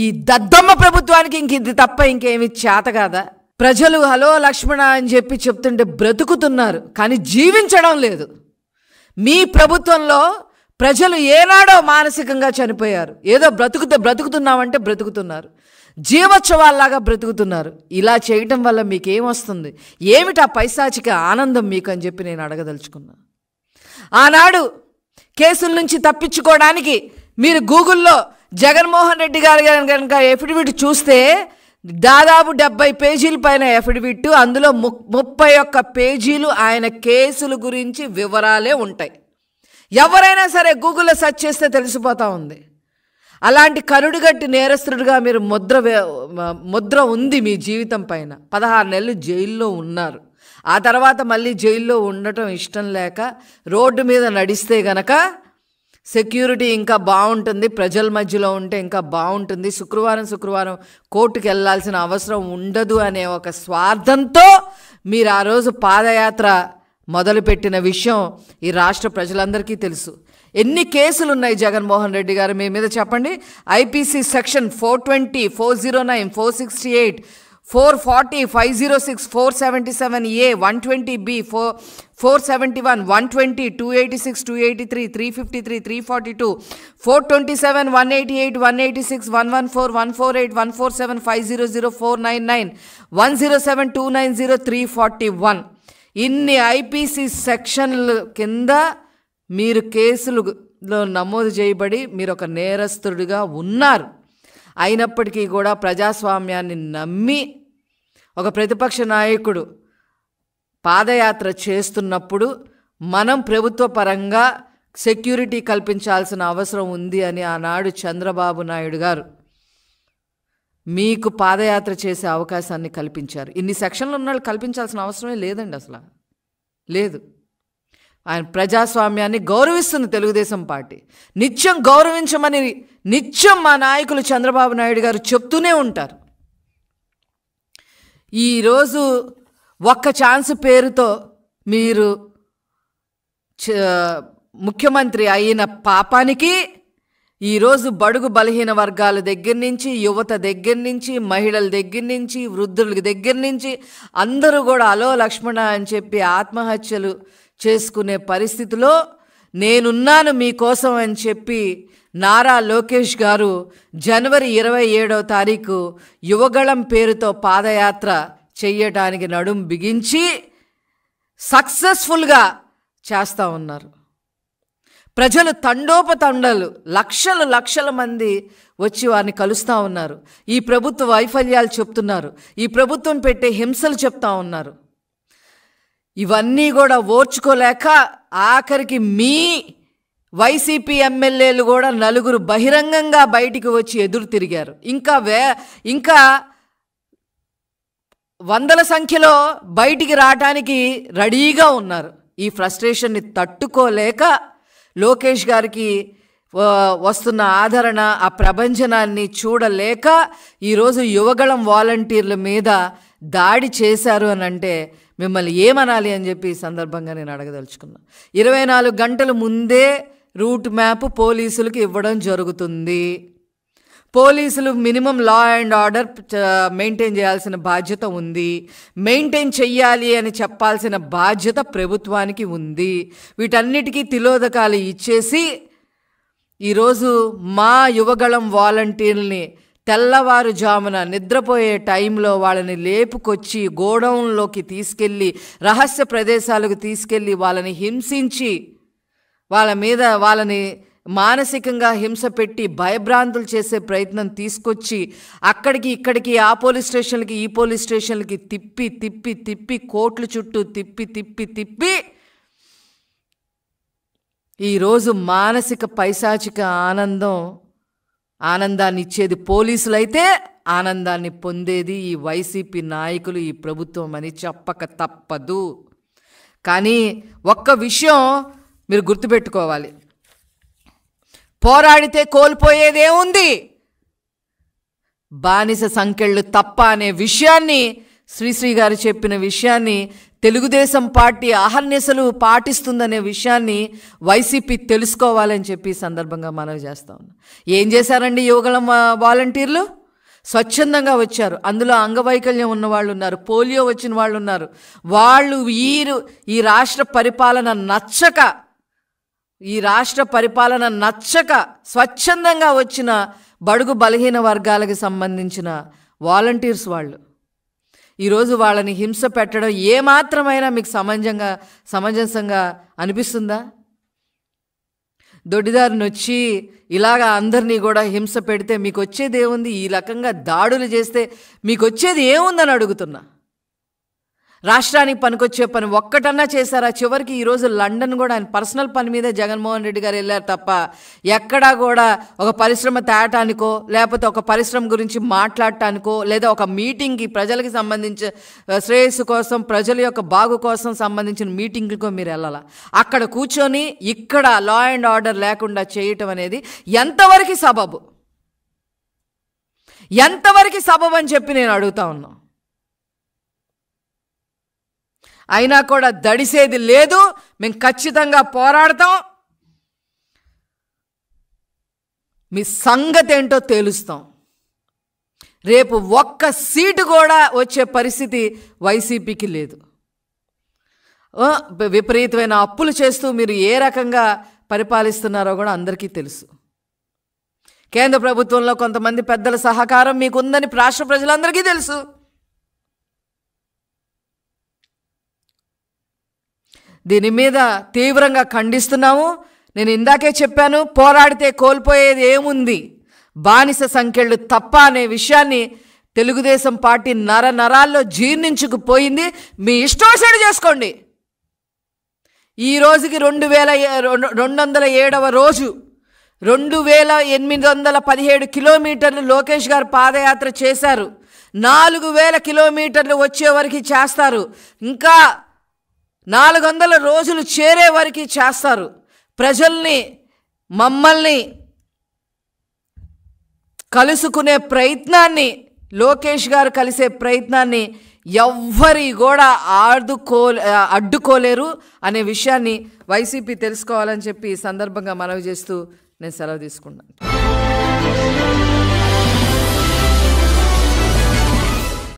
ఈ దద్దమ్మ ప్రభుత్వానికి ఇంక ఇది తప్ప ఇంకేమి చేత కాదా ప్రజలు హలో లక్ష్మణ అని చెప్పి చెప్తుంటే బ్రతుకుతున్నారు కానీ జీవించడం లేదు మీ ప్రభుత్వంలో ప్రజలు ఏనాడో మానసికంగా చనిపోయారు ఏదో బ్రతుకుతే బ్రతుకుతున్నామంటే బ్రతుకుతున్నారు జీవోత్సవాల్లాగా బ్రతుకుతున్నారు ఇలా చేయటం వల్ల మీకేమొస్తుంది ఏమిటా పైశాచిక ఆనందం మీకు అని చెప్పి నేను అడగదలుచుకున్నా ఆనాడు కేసుల నుంచి తప్పించుకోవడానికి మీరు గూగుల్లో జగన్మోహన్ రెడ్డి గారు కనుక ఎఫిడవిట్ చూస్తే దాదాపు డెబ్బై పేజీల పైన ఎఫిడవిట్ అందులో ము ముప్పై ఒక్క పేజీలు ఆయన కేసుల గురించి వివరాలే ఉంటాయి ఎవరైనా సరే గూగుల్లో సెర్చ్ చేస్తే తెలిసిపోతూ ఉంది అలాంటి కరుడుగట్టి నేరస్తుడిగా మీరు ముద్ర ముద్ర ఉంది మీ జీవితం పైన పదహారు నెలలు జైల్లో ఉన్నారు ఆ తర్వాత మళ్ళీ జైల్లో ఉండటం ఇష్టం లేక రోడ్డు మీద నడిస్తే గనక సెక్యూరిటీ ఇంకా బాగుంటుంది ప్రజల మధ్యలో ఉంటే ఇంకా బాగుంటుంది శుక్రవారం శుక్రవారం కోర్టుకు వెళ్లాల్సిన అవసరం ఉండదు అనే ఒక స్వార్థంతో మీరు ఆ రోజు పాదయాత్ర మొదలుపెట్టిన విషయం ఈ రాష్ట్ర ప్రజలందరికీ తెలుసు ఎన్ని కేసులు ఉన్నాయి జగన్మోహన్ రెడ్డి గారు మీ మీద చెప్పండి IPC section four twenty four zero nine four sixty eight four forty five zero six four seventy seven A one twenty B four four seventy one one twenty two eighty six two eighty three three fifty three three forty two four twenty seven one eighty eight one eighty six one one four one four eight one four seven five zero zero four nine nine one zero seven two nine zero three forty one ఇన్ని IPC సెక్షన్ల కింద మీరు కేసులు నమోదు చేయబడి మీరు ఒక నేరస్తుడిగా ఉన్నారు అయినప్పటికీ కూడా ప్రజాస్వామ్యాన్ని నమ్మి ఒక ప్రతిపక్ష నాయకుడు పాదయాత్ర చేస్తున్నప్పుడు మనం ప్రభుత్వ పరంగా సెక్యూరిటీ కల్పించాల్సిన అవసరం ఉంది అని ఆనాడు చంద్రబాబు నాయుడు గారు మీకు పాదయాత్ర చేసే అవకాశాన్ని కల్పించారు ఇన్ని సెక్షన్లు ఉన్నాళ్ళు కల్పించాల్సిన అవసరమే లేదండి అసలు లేదు ఆయన ప్రజాస్వామ్యాన్ని గౌరవిస్తుంది తెలుగుదేశం పార్టీ నిత్యం గౌరవించమని నిత్యం మా నాయకులు చంద్రబాబు నాయుడు గారు చెప్తూనే ఉంటారు ఈరోజు ఒక్క ఛాన్స్ పేరుతో మీరు ముఖ్యమంత్రి అయిన పాపానికి ఈరోజు బడుగు బలహీన వర్గాల దగ్గర నుంచి యువత దగ్గర నుంచి మహిళల దగ్గర నుంచి వృద్ధుల దగ్గర నుంచి అందరూ కూడా అలో లక్ష్మణ అని చెప్పి ఆత్మహత్యలు చేసుకునే పరిస్థితిలో నేనున్నాను మీకోసం అని చెప్పి నారా లోకేష్ గారు జనవరి ఇరవై ఏడవ తారీఖు యువగళం పేరుతో పాదయాత్ర చెయ్యటానికి నడుం బిగించి సక్సెస్ఫుల్గా చేస్తూ ఉన్నారు ప్రజలు తండోపతండలు లక్షలు లక్షల మంది వచ్చి వారిని కలుస్తూ ఉన్నారు ఈ ప్రభుత్వ వైఫల్యాలు చెప్తున్నారు ఈ ప్రభుత్వం పెట్టే హింసలు చెప్తా ఉన్నారు ఇవన్నీ కూడా ఓర్చుకోలేక ఆఖరికి మీ వైసీపీ ఎమ్మెల్యేలు కూడా నలుగురు బహిరంగంగా బయటికి వచ్చి ఎదురు తిరిగారు ఇంకా వే ఇంకా వందల సంఖ్యలో బయటికి రావటానికి రెడీగా ఉన్నారు ఈ ఫ్రస్ట్రేషన్ని తట్టుకోలేక లోకేష్ గారికి వస్తున్న ఆదరణ ఆ ప్రభంజనాన్ని చూడలేక ఈరోజు యువగళం వాలంటీర్ల మీద దాడి చేశారు అని అంటే మిమ్మల్ని ఏమనాలి అని చెప్పి ఈ సందర్భంగా నేను అడగదలుచుకున్నా ఇరవై నాలుగు గంటల ముందే రూట్ మ్యాప్ పోలీసులకు ఇవ్వడం జరుగుతుంది పోలీసులు minimum law and order maintain చేయాల్సిన బాధ్యత ఉంది మెయింటైన్ చెయ్యాలి అని చెప్పాల్సిన బాధ్యత ప్రభుత్వానికి ఉంది వీటన్నిటికీ తిలోదకాలు ఇచ్చేసి ఈరోజు మా యువగళం వాలంటీర్ని తెల్లవారుజామున నిద్రపోయే టైంలో వాళ్ళని లేపుకొచ్చి గోడౌన్లోకి తీసుకెళ్ళి రహస్య ప్రదేశాలకు తీసుకెళ్ళి వాళ్ళని హింసించి వాళ్ళ మీద వాళ్ళని మానసికంగా హింస పెట్టి భయభ్రాంతులు చేసే ప్రయత్నం తీసుకొచ్చి అక్కడికి ఇక్కడికి ఆ పోలీస్ స్టేషన్లకి ఈ పోలీస్ స్టేషన్లకి తిప్పి తిప్పి తిప్పి కోట్లు చుట్టూ తిప్పి తిప్పి తిప్పి ఈరోజు మానసిక పైశాచిక ఆనందం ఆనందాన్ని ఇచ్చేది పోలీసులైతే ఆనందాన్ని పొందేది ఈ వైసీపీ నాయకులు ఈ ప్రభుత్వం అని చెప్పక తప్పదు కానీ ఒక్క విషయం మీరు గుర్తుపెట్టుకోవాలి పోరాడితే కోల్పోయేదేముంది బానిస సంఖ్యలు తప్ప అనే విషయాన్ని శ్రీశ్రీ గారు చెప్పిన విషయాన్ని తెలుగుదేశం పార్టీ అహర్నిశలు పాటిస్తుందనే విషయాన్ని వైసీపీ తెలుసుకోవాలని చెప్పి సందర్భంగా మనవి చేస్తా ఉన్నాం ఏం చేశారండి యువగల వాలంటీర్లు స్వచ్ఛందంగా వచ్చారు అందులో అంగవైకల్యం ఉన్న వాళ్ళు ఉన్నారు పోలియో వచ్చిన వాళ్ళు ఉన్నారు వాళ్ళు వీరు ఈ రాష్ట్ర పరిపాలన నచ్చక ఈ రాష్ట్ర పరిపాలన నచ్చక స్వచ్ఛందంగా వచ్చిన బడుగు బలహీన వర్గాలకు సంబంధించిన వాలంటీర్స్ వాళ్ళు ఈరోజు వాళ్ళని హింస పెట్టడం ఏమాత్రమైనా మీకు సమంజంగా సమంజసంగా అనిపిస్తుందా దొడ్డిదారిని వచ్చి ఇలాగా అందరినీ కూడా హింస పెడితే మీకు వచ్చేది ఏముంది ఈ రకంగా దాడులు చేస్తే మీకు వచ్చేది ఏముందని అడుగుతున్నా రాష్ట్రానికి పనికొచ్చే పని ఒక్కటన్నా చేశారా చివరికి ఈరోజు లండన్ కూడా ఆయన పర్సనల్ పని మీద జగన్మోహన్ రెడ్డి గారు వెళ్ళారు తప్ప ఎక్కడా కూడా ఒక పరిశ్రమ తేటానికో లేకపోతే ఒక పరిశ్రమ గురించి మాట్లాడటానికో లేదా ఒక మీటింగ్కి ప్రజలకి సంబంధించి శ్రేయస్సు కోసం ప్రజల యొక్క బాగు కోసం సంబంధించిన మీటింగ్కో మీరు వెళ్ళాలి అక్కడ కూర్చొని ఇక్కడ లా అండ్ ఆర్డర్ లేకుండా చేయటం అనేది ఎంతవరకు సబబు ఎంతవరకు సబబు అని చెప్పి నేను అడుగుతా ఉన్నాను అయినా కూడా దడిసేది లేదు మేము ఖచ్చితంగా పోరాడతాం మీ సంగతి ఏంటో తేలుస్తాం రేపు ఒక్క సీటు కూడా వచ్చే పరిస్థితి వైసీపీకి లేదు విపరీతమైన అప్పులు చేస్తూ మీరు ఏ రకంగా పరిపాలిస్తున్నారో కూడా అందరికీ తెలుసు కేంద్ర ప్రభుత్వంలో కొంతమంది పెద్దల సహకారం మీకుందని రాష్ట్ర ప్రజలందరికీ తెలుసు దీని మీద తీవ్రంగా ఖండిస్తున్నాము నేను ఇందాకే చెప్పాను పోరాడితే కోల్పోయేది ఏముంది బానిస సంఖ్యలు తప్ప అనే విషయాన్ని తెలుగుదేశం పార్టీ నర నరాల్లో జీర్ణించుకుపోయింది మీ ఇష్టోషణ చేసుకోండి ఈ రోజుకి రెండు వేల రెండు వందల ఏడవ రోజు రెండు వేల ఎనిమిది వందల పదిహేడు కిలోమీటర్లు లోకేష్ గారు పాదయాత్ర చేశారు నాలుగు వేల కిలోమీటర్లు వచ్చే వరకు చేస్తారు ఇంకా నాలుగు వందల రోజులు చేరే వరకు చేస్తారు ప్రజల్ని మమ్మల్ని కలుసుకునే ప్రయత్నాన్ని లోకేష్ గారు కలిసే ప్రయత్నాన్ని ఎవ్వరి కూడా ఆడుకో అడ్డుకోలేరు అనే విషయాన్ని వైసీపీ తెలుసుకోవాలని చెప్పి ఈ సందర్భంగా మనవి చేస్తూ నేను సెలవు తీసుకున్నాను